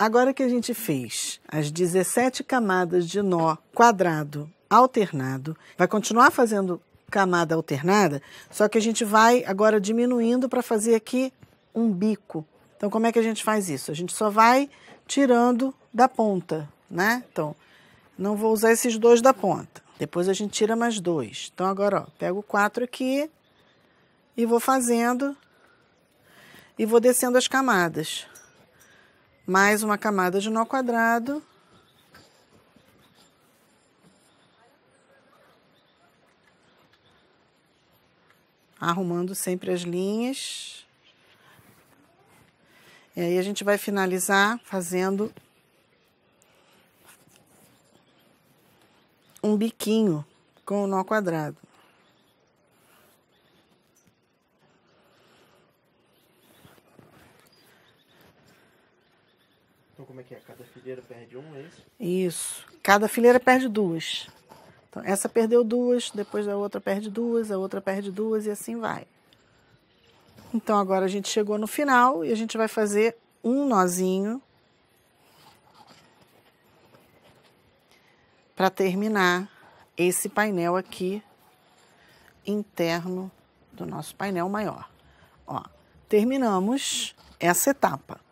Agora que a gente fez as 17 camadas de nó quadrado alternado, vai continuar fazendo camada alternada, só que a gente vai agora diminuindo para fazer aqui um bico. Então, como é que a gente faz isso? A gente só vai tirando da ponta, né? Então, não vou usar esses dois da ponta. Depois a gente tira mais dois. Então, agora, ó, pego quatro aqui e vou fazendo e vou descendo as camadas mais uma camada de nó quadrado. Arrumando sempre as linhas. E aí a gente vai finalizar fazendo um biquinho com o nó quadrado. Então como é que é? Cada fileira perde um, é isso? Isso. Cada fileira perde duas. Então essa perdeu duas, depois a outra perde duas, a outra perde duas e assim vai. Então agora a gente chegou no final e a gente vai fazer um nozinho para terminar esse painel aqui interno do nosso painel maior. Ó, terminamos essa etapa.